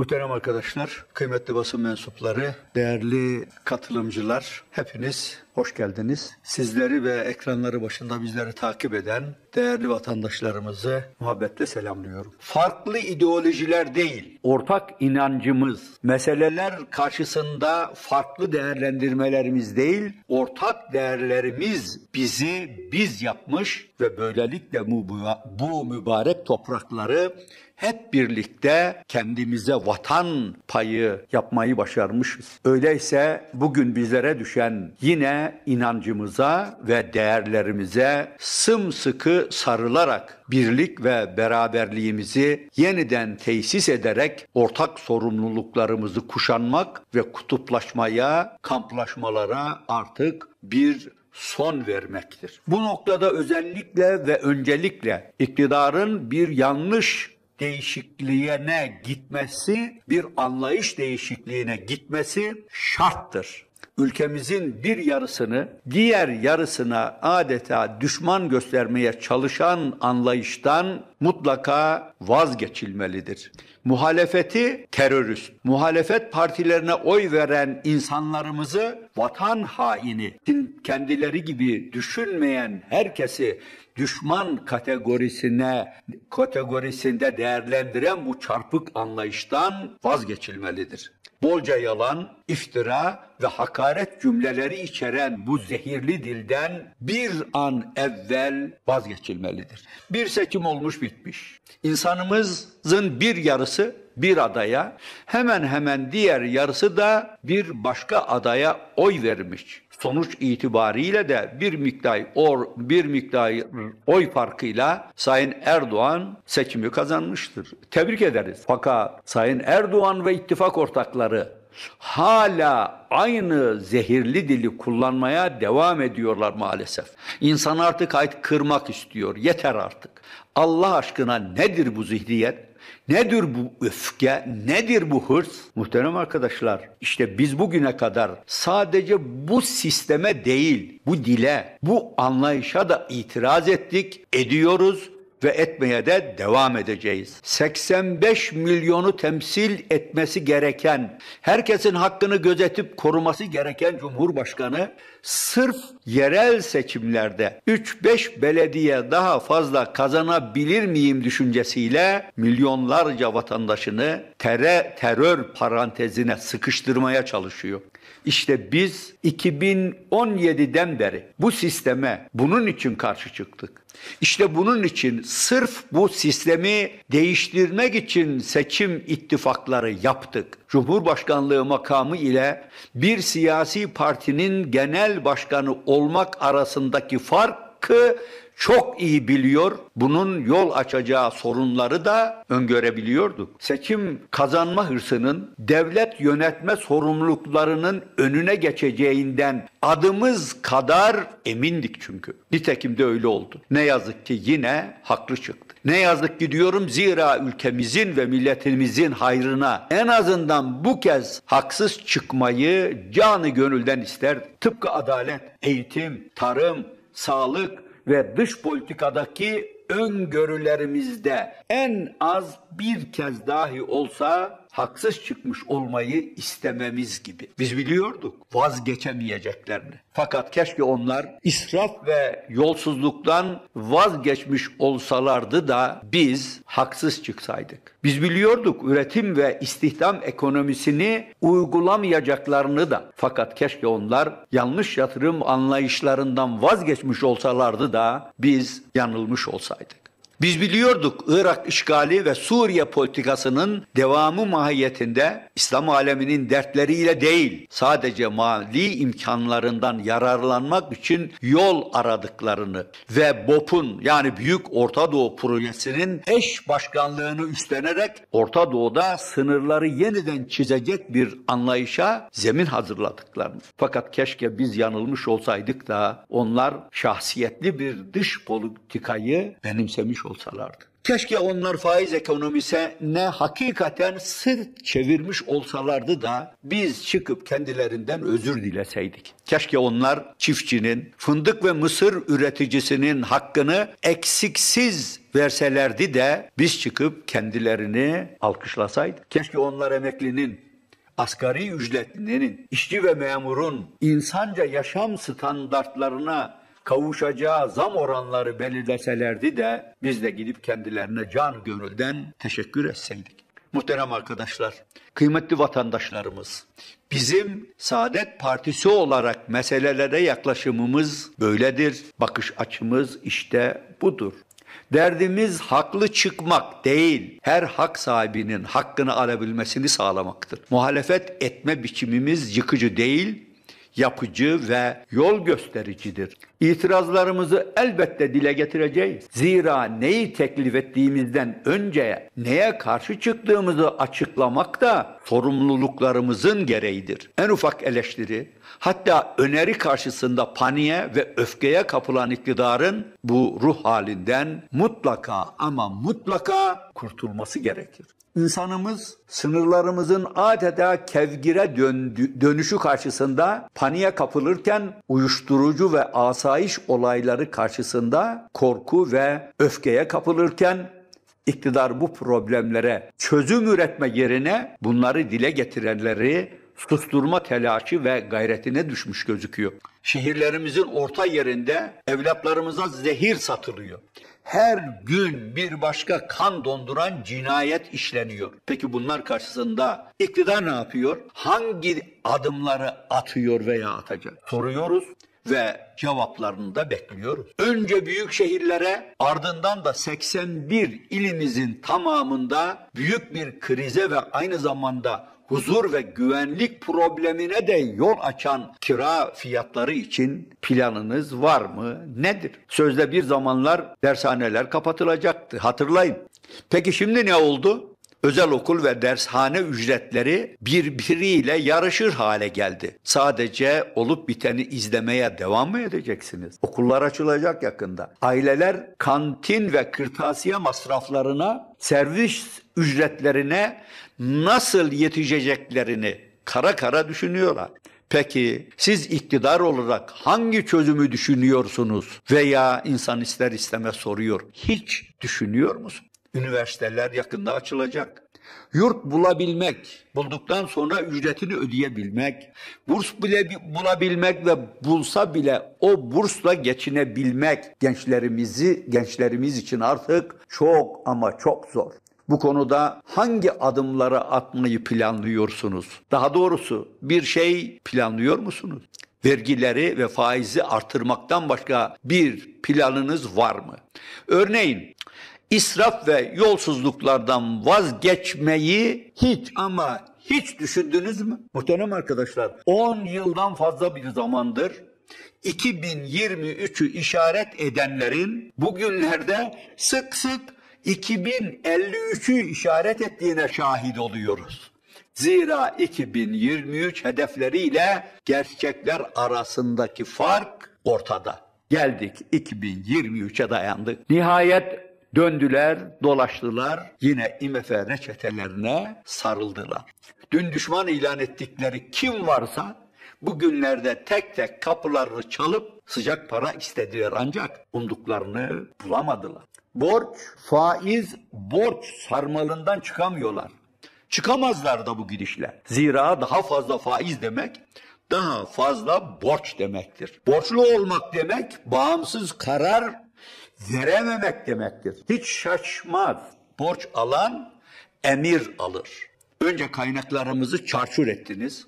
Muhterem arkadaşlar, kıymetli basın mensupları, değerli katılımcılar, hepiniz hoş geldiniz. Sizleri ve ekranları başında bizleri takip eden değerli vatandaşlarımızı muhabbetle selamlıyorum. Farklı ideolojiler değil, ortak inancımız, meseleler karşısında farklı değerlendirmelerimiz değil, ortak değerlerimiz bizi biz yapmış ve böylelikle bu mübarek toprakları hep birlikte kendimize vatan payı yapmayı başarmışız. Öyleyse bugün bizlere düşen yine inancımıza ve değerlerimize sımsıkı sarılarak birlik ve beraberliğimizi yeniden tesis ederek ortak sorumluluklarımızı kuşanmak ve kutuplaşmaya, kamplaşmalara artık bir son vermektir. Bu noktada özellikle ve öncelikle iktidarın bir yanlış değişikliğine gitmesi, bir anlayış değişikliğine gitmesi şarttır ülkemizin bir yarısını diğer yarısına adeta düşman göstermeye çalışan anlayıştan mutlaka vazgeçilmelidir. Muhalefeti terörist, muhalefet partilerine oy veren insanlarımızı vatan haini, kendileri gibi düşünmeyen herkesi düşman kategorisine kategorisinde değerlendiren bu çarpık anlayıştan vazgeçilmelidir. Bolca yalan, iftira ve hakaret cümleleri içeren bu zehirli dilden bir an evvel vazgeçilmelidir. Bir seçim olmuş bitmiş. İnsanımız Nüfusun bir yarısı bir adaya, hemen hemen diğer yarısı da bir başka adaya oy vermiş. Sonuç itibariyle de bir miktar or bir miktar oy farkıyla Sayın Erdoğan seçimi kazanmıştır. Tebrik ederiz. Fakat Sayın Erdoğan ve ittifak ortakları hala aynı zehirli dili kullanmaya devam ediyorlar maalesef. İnsan artık ait kırmak istiyor. Yeter artık. Allah aşkına nedir bu zihniyet? Nedir bu öfke? Nedir bu hırs? Muhterem arkadaşlar, işte biz bugüne kadar sadece bu sisteme değil, bu dile, bu anlayışa da itiraz ettik, ediyoruz ve etmeye de devam edeceğiz. 85 milyonu temsil etmesi gereken, herkesin hakkını gözetip koruması gereken Cumhurbaşkanı sırf yerel seçimlerde 3-5 belediye daha fazla kazanabilir miyim düşüncesiyle milyonlarca vatandaşını tere terör parantezine sıkıştırmaya çalışıyor. İşte biz 2017'den beri bu sisteme bunun için karşı çıktık. İşte bunun için sırf bu sistemi değiştirmek için seçim ittifakları yaptık. Cumhurbaşkanlığı makamı ile bir siyasi partinin genel başkanı olmak arasındaki farkı çok iyi biliyor. Bunun yol açacağı sorunları da öngörebiliyorduk. Seçim kazanma hırsının devlet yönetme sorumluluklarının önüne geçeceğinden adımız kadar emindik çünkü. Nitekim de öyle oldu. Ne yazık ki yine haklı çıktı. Ne yazık ki diyorum zira ülkemizin ve milletimizin hayrına en azından bu kez haksız çıkmayı canı gönülden ister. Tıpkı adalet, eğitim, tarım, sağlık, ve dış politikadaki öngörülerimizde en az bir kez dahi olsa haksız çıkmış olmayı istememiz gibi. Biz biliyorduk vazgeçemeyeceklerini. Fakat keşke onlar israf ve yolsuzluktan vazgeçmiş olsalardı da biz haksız çıksaydık. Biz biliyorduk üretim ve istihdam ekonomisini uygulamayacaklarını da. Fakat keşke onlar yanlış yatırım anlayışlarından vazgeçmiş olsalardı da biz yanılmış olsaydık. Biz biliyorduk Irak işgali ve Suriye politikasının devamı mahiyetinde İslam aleminin dertleriyle değil, sadece mali imkanlarından yararlanmak için yol aradıklarını ve BOP'un yani Büyük Orta Doğu Projesi'nin eş başkanlığını üstlenerek Orta Doğu'da sınırları yeniden çizecek bir anlayışa zemin hazırladıklarını. Fakat keşke biz yanılmış olsaydık da onlar şahsiyetli bir dış politikayı benimsemiş olsalardı. Keşke onlar faiz ekonomisine ne hakikaten sırt çevirmiş olsalardı da biz çıkıp kendilerinden özür dileseydik. Keşke onlar çiftçinin, fındık ve mısır üreticisinin hakkını eksiksiz verselerdi de biz çıkıp kendilerini alkışlasaydık. Keşke onlar emeklinin, asgari ücretlinin, işçi ve memurun insanca yaşam standartlarına kavuşacağı zam oranları belirleselerdi de biz de gidip kendilerine can gönülden teşekkür etseydik. Muhterem arkadaşlar, kıymetli vatandaşlarımız, bizim Saadet Partisi olarak meselelere yaklaşımımız böyledir. Bakış açımız işte budur. Derdimiz haklı çıkmak değil, her hak sahibinin hakkını alabilmesini sağlamaktır. Muhalefet etme biçimimiz yıkıcı değil, yapıcı ve yol göstericidir. İtirazlarımızı elbette dile getireceğiz. Zira neyi teklif ettiğimizden önce neye karşı çıktığımızı açıklamak da sorumluluklarımızın gereğidir. En ufak eleştiri, hatta öneri karşısında paniğe ve öfkeye kapılan iktidarın bu ruh halinden mutlaka ama mutlaka kurtulması gerekir. İnsanımız sınırlarımızın adeta kevgire döndü, dönüşü karşısında paniğe kapılırken uyuşturucu ve asayiş olayları karşısında korku ve öfkeye kapılırken iktidar bu problemlere çözüm üretme yerine bunları dile getirenleri susturma telaşı ve gayretine düşmüş gözüküyor. Şehirlerimizin orta yerinde evlatlarımıza zehir satılıyor her gün bir başka kan donduran cinayet işleniyor. Peki bunlar karşısında iktidar ne yapıyor? Hangi adımları atıyor veya atacak? Soruyoruz ve cevaplarını da bekliyoruz. Önce büyük şehirlere ardından da 81 ilimizin tamamında büyük bir krize ve aynı zamanda huzur ve güvenlik problemine de yol açan kira fiyatları için planınız var mı? Nedir? Sözde bir zamanlar dershaneler kapatılacaktı. Hatırlayın. Peki şimdi ne oldu? özel okul ve dershane ücretleri birbiriyle yarışır hale geldi. Sadece olup biteni izlemeye devam mı edeceksiniz? Okullar açılacak yakında. Aileler kantin ve kırtasiye masraflarına, servis ücretlerine nasıl yetişeceklerini kara kara düşünüyorlar. Peki siz iktidar olarak hangi çözümü düşünüyorsunuz veya insan ister istemez soruyor. Hiç düşünüyor musun? Üniversiteler yakında açılacak. Yurt bulabilmek, bulduktan sonra ücretini ödeyebilmek, burs bile bulabilmek ve bulsa bile o bursla geçinebilmek gençlerimizi, gençlerimiz için artık çok ama çok zor. Bu konuda hangi adımları atmayı planlıyorsunuz? Daha doğrusu bir şey planlıyor musunuz? Vergileri ve faizi artırmaktan başka bir planınız var mı? Örneğin israf ve yolsuzluklardan vazgeçmeyi hiç ama hiç düşündünüz mü? Muhterem arkadaşlar 10 yıldan fazla bir zamandır 2023'ü işaret edenlerin bugünlerde sık sık 2053'ü işaret ettiğine şahit oluyoruz. Zira 2023 hedefleriyle gerçekler arasındaki fark ortada. Geldik 2023'e dayandık. Nihayet Döndüler, dolaştılar, yine IMF reçetelerine sarıldılar. Dün düşman ilan ettikleri kim varsa bugünlerde tek tek kapılarını çalıp sıcak para istediler ancak umduklarını bulamadılar. Borç, faiz, borç sarmalından çıkamıyorlar. Çıkamazlar da bu gidişle. Zira daha fazla faiz demek daha fazla borç demektir. Borçlu olmak demek bağımsız karar verememek demektir. Hiç şaşmaz. Borç alan emir alır. Önce kaynaklarımızı çarçur ettiniz.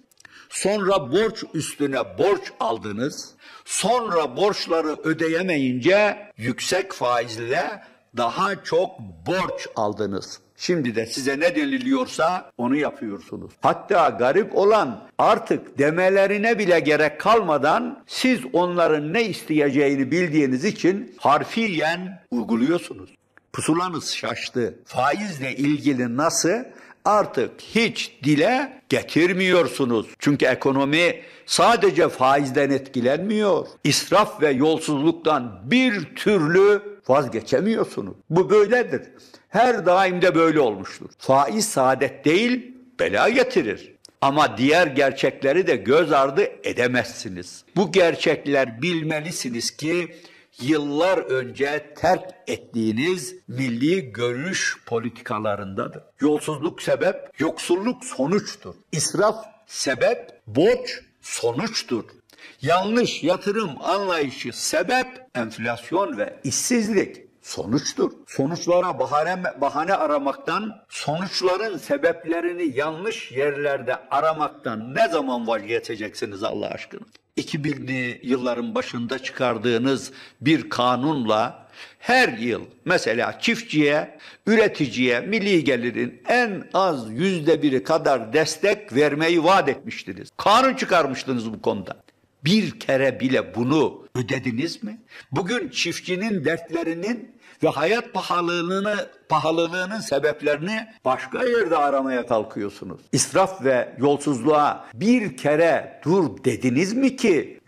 Sonra borç üstüne borç aldınız. Sonra borçları ödeyemeyince yüksek faizle daha çok borç aldınız. Şimdi de size ne deniliyorsa onu yapıyorsunuz. Hatta garip olan artık demelerine bile gerek kalmadan siz onların ne isteyeceğini bildiğiniz için harfiyen uyguluyorsunuz. Pusulanız şaştı. Faizle ilgili nasıl artık hiç dile getirmiyorsunuz. Çünkü ekonomi sadece faizden etkilenmiyor. İsraf ve yolsuzluktan bir türlü vazgeçemiyorsunuz. Bu böyledir. Her daim de böyle olmuştur. Faiz saadet değil, bela getirir. Ama diğer gerçekleri de göz ardı edemezsiniz. Bu gerçekler bilmelisiniz ki yıllar önce terk ettiğiniz milli görüş politikalarındadır. Yolsuzluk sebep, yoksulluk sonuçtur. İsraf sebep, borç sonuçtur. Yanlış yatırım anlayışı sebep enflasyon ve işsizlik sonuçtur. Sonuçlara bahane, bahane aramaktan, sonuçların sebeplerini yanlış yerlerde aramaktan ne zaman vazgeçeceksiniz Allah aşkına? 2000'li yılların başında çıkardığınız bir kanunla her yıl mesela çiftçiye, üreticiye milli gelirin en az yüzde biri kadar destek vermeyi vaat etmiştiniz. Kanun çıkarmıştınız bu konuda. Bir kere bile bunu ödediniz mi? Bugün çiftçinin dertlerinin ve hayat pahalılığını pahalılığının sebeplerini başka yerde aramaya kalkıyorsunuz. İsraf ve yolsuzluğa bir kere dur dediniz mi ki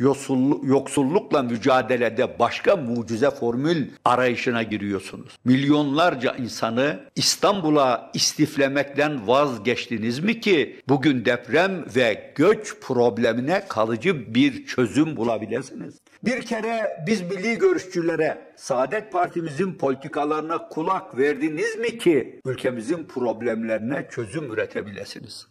yoksullukla mücadelede başka mucize formül arayışına giriyorsunuz? Milyonlarca insanı İstanbul'a istiflemekten vazgeçtiniz mi ki bugün deprem ve göç problemine kalıcı bir çözüm bulabilirsiniz? Bir kere biz milli görüşçülere, Saadet Partimizin politikalarına kulak verdiniz mi ki ülkemizin problemlerine çözüm üretebilesiniz?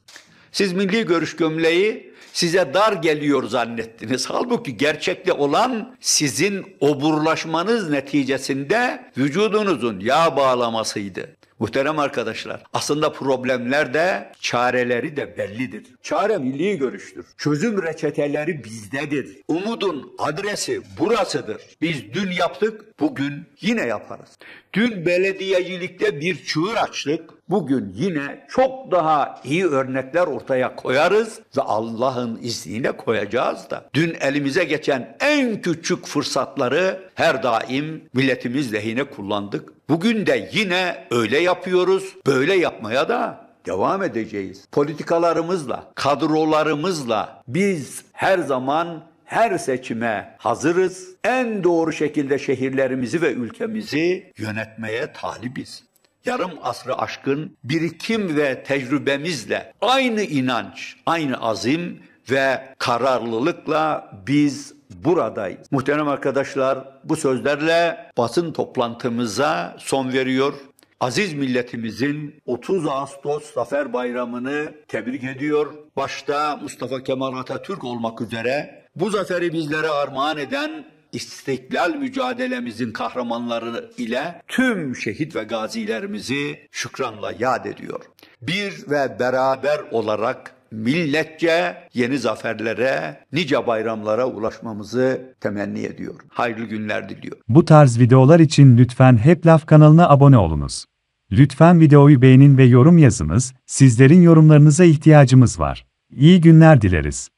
Siz milli görüş gömleği size dar geliyor zannettiniz. Halbuki gerçekte olan sizin oburlaşmanız neticesinde vücudunuzun yağ bağlamasıydı. Muhterem arkadaşlar, aslında problemler de çareleri de bellidir. Çare milli görüştür. Çözüm reçeteleri bizdedir. Umudun adresi burasıdır. Biz dün yaptık, bugün yine yaparız. Dün belediyecilikte bir çığır açtık. Bugün yine çok daha iyi örnekler ortaya koyarız ve Allah'ın izniyle koyacağız da. Dün elimize geçen en küçük fırsatları her daim milletimiz lehine kullandık. Bugün de yine öyle yapıyoruz. Böyle yapmaya da devam edeceğiz. Politikalarımızla, kadrolarımızla biz her zaman her seçime hazırız. En doğru şekilde şehirlerimizi ve ülkemizi yönetmeye talibiz. Yarım asrı aşkın birikim ve tecrübemizle aynı inanç, aynı azim ve kararlılıkla biz buradayız. Muhterem arkadaşlar bu sözlerle basın toplantımıza son veriyor. Aziz milletimizin 30 Ağustos Zafer Bayramı'nı tebrik ediyor. Başta Mustafa Kemal Atatürk olmak üzere bu zaferi bizlere armağan eden istiklal mücadelemizin kahramanları ile tüm şehit ve gazilerimizi şükranla yad ediyor. Bir ve beraber olarak milletçe yeni zaferlere, nice bayramlara ulaşmamızı temenni ediyor. Hayırlı günler diliyor. Bu tarz videolar için lütfen Hep Laf kanalına abone olunuz. Lütfen videoyu beğenin ve yorum yazınız. Sizlerin yorumlarınıza ihtiyacımız var. İyi günler dileriz.